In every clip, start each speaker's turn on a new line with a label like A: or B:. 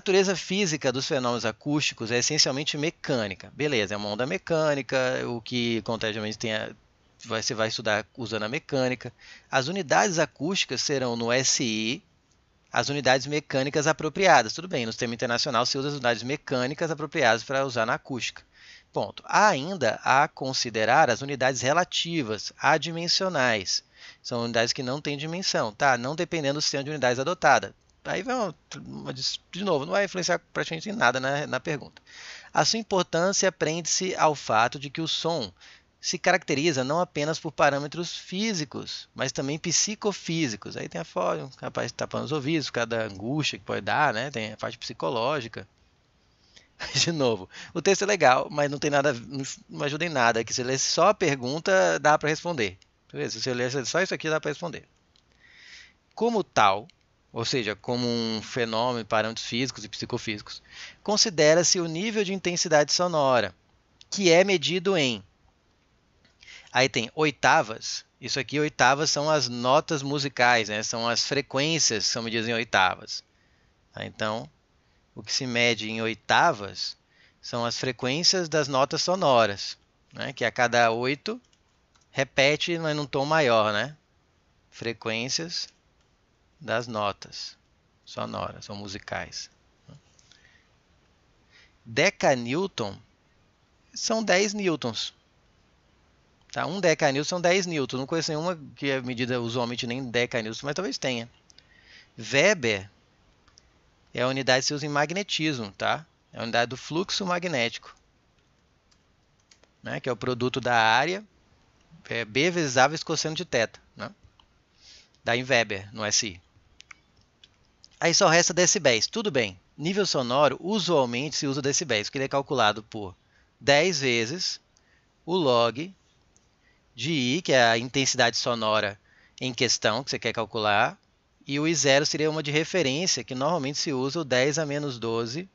A: natureza física dos fenômenos acústicos é essencialmente mecânica. Beleza, é uma onda mecânica, o que contagiamente tem a, você vai estudar usando a mecânica. As unidades acústicas serão no SI as unidades mecânicas apropriadas. Tudo bem, no sistema internacional se usa as unidades mecânicas apropriadas para usar na acústica. Ponto. Há ainda a considerar as unidades relativas, adimensionais. São unidades que não têm dimensão, tá? Não dependendo do sistema de unidades adotada. Aí vem uma, uma, de novo, não vai influenciar praticamente em nada na, na pergunta. A sua importância prende-se ao fato de que o som se caracteriza não apenas por parâmetros físicos, mas também psicofísicos. Aí tem a forma, capaz rapaz tapando os ouvidos, cada angústia que pode dar, né? Tem a parte psicológica. De novo, o texto é legal, mas não tem nada, não ajuda em nada. Que se ler só a pergunta, dá para responder. Se você ler só isso aqui, dá para responder. Como tal, ou seja, como um fenômeno, parâmetros físicos e psicofísicos, considera-se o nível de intensidade sonora, que é medido em. Aí tem oitavas. Isso aqui, oitavas, são as notas musicais, né? são as frequências que são medidas em oitavas. Tá? Então, o que se mede em oitavas são as frequências das notas sonoras, né? que a cada oito repete, mas num tom maior. Né? Frequências das notas sonoras ou musicais. Decanewton são 10 newtons. Tá? Um decanewton são 10 newtons. Não conheço nenhuma que a é medida usualmente nem decanewton, mas talvez tenha. Weber é a unidade que se usa em magnetismo, tá? É a unidade do fluxo magnético, né? que é o produto da área é B vezes A vezes cosseno de θ, né? dá em Weber, no SI. Aí só resta decibéis. Tudo bem. Nível sonoro, usualmente se usa decibéis, que ele é calculado por 10 vezes o log de I, que é a intensidade sonora em questão que você quer calcular, e o I0 seria uma de referência, que normalmente se usa o 10 a menos 12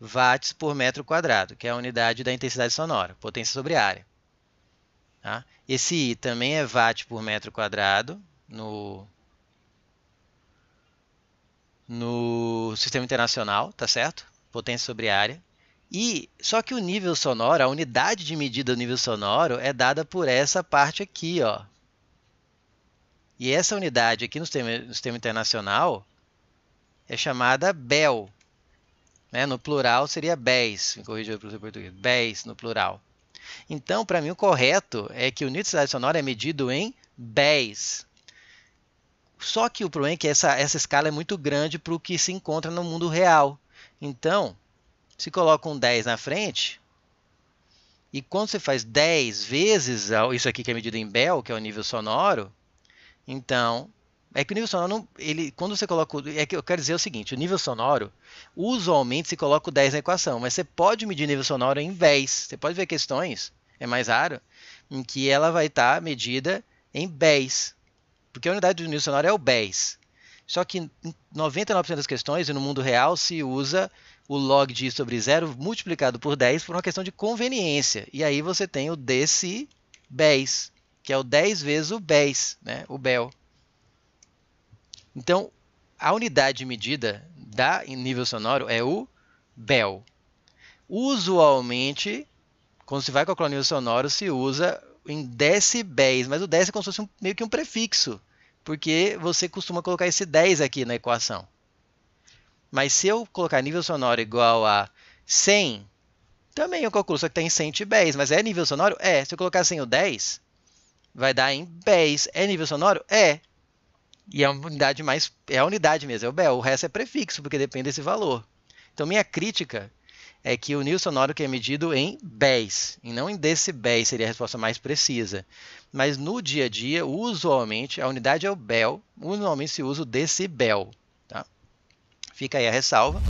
A: watts por metro quadrado, que é a unidade da intensidade sonora, potência sobre área. Tá? Esse I também é watt por metro quadrado no no sistema internacional, tá certo? Potência sobre área. E só que o nível sonoro, a unidade de medida do nível sonoro é dada por essa parte aqui, ó. E essa unidade aqui no sistema, no sistema internacional é chamada bel. Né? No plural seria bés, me corrija para o português, bés no plural. Então, para mim, o correto é que de cidade sonora é medido em bés, só que o problema é que essa, essa escala é muito grande para o que se encontra no mundo real. Então, se coloca um 10 na frente, e quando você faz 10 vezes isso aqui que é medido em Bell, que é o nível sonoro, então é que o nível sonoro, ele, quando você coloca, é que eu quero dizer o seguinte, o nível sonoro, usualmente se coloca o 10 na equação, mas você pode medir nível sonoro em 10. Você pode ver questões, é mais raro, em que ela vai estar tá medida em 10. Porque a unidade do nível sonoro é o BES. Só que em 99% das questões, e no mundo real, se usa o log de I sobre zero multiplicado por 10 por uma questão de conveniência. E aí você tem o desse que é o 10 vezes o BES, né? o BEL. Então, a unidade de medida da em nível sonoro é o BEL. Usualmente, quando se vai calcular o nível sonoro, se usa em decibéis, mas o 10 é como se fosse um, meio que um prefixo, porque você costuma colocar esse 10 aqui na equação. Mas se eu colocar nível sonoro igual a 100, também eu calculo, só que está em 110, mas é nível sonoro? É. Se eu colocar 100 ou 10, vai dar em 10. É nível sonoro? É. E é a unidade mais. É a unidade mesmo, é o BEL. O resto é prefixo, porque depende desse valor. Então, minha crítica é que o nível sonoro que é medido em bés, e não em decibéis, seria a resposta mais precisa. Mas no dia a dia, usualmente, a unidade é o bel, usualmente se usa o decibel. Tá? Fica aí a ressalva.